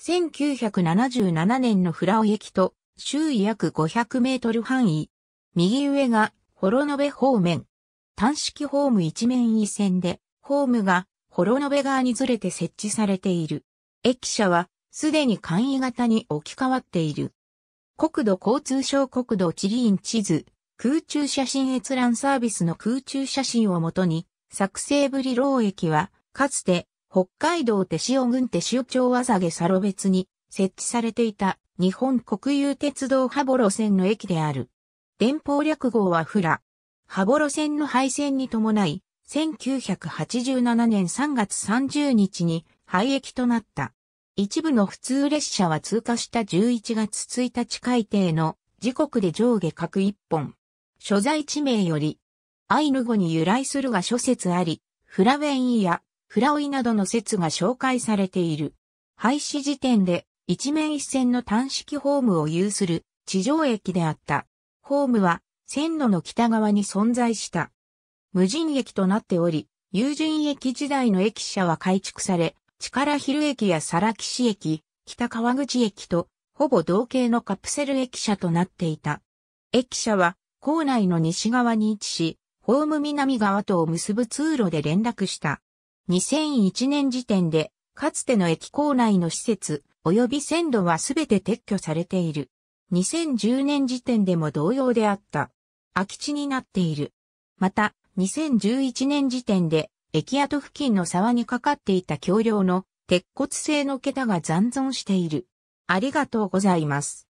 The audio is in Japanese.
1977年のフラオ駅と周囲約500メートル範囲。右上が幌延方面。単式ホーム一面一線で、ホームが幌延側にずれて設置されている。駅舎はすでに簡易型に置き換わっている。国土交通省国土地理院地図、空中写真閲覧サービスの空中写真をもとに、作成ぶり漏駅は、かつて北海道手塩郡手塩町和下げサロ別に設置されていた日本国有鉄道羽幌線の駅である。電報略号はフラ。羽幌線の廃線に伴い、1987年3月30日に廃駅となった。一部の普通列車は通過した11月1日改定の時刻で上下各1本。所在地名より、アイヌ語に由来するが諸説あり、フラウェイヤ。やフラオイなどの説が紹介されている。廃止時点で一面一線の単式ホームを有する地上駅であった。ホームは線路の北側に存在した。無人駅となっており、有人駅時代の駅舎は改築され、力昼駅や皿岸駅、北川口駅とほぼ同型のカプセル駅舎となっていた。駅舎は構内の西側に位置し、ホーム南側とを結ぶ通路で連絡した。2001年時点で、かつての駅構内の施設、及び線路はすべて撤去されている。2010年時点でも同様であった。空き地になっている。また、2011年時点で、駅跡付近の沢にかかっていた橋梁の鉄骨製の桁が残存している。ありがとうございます。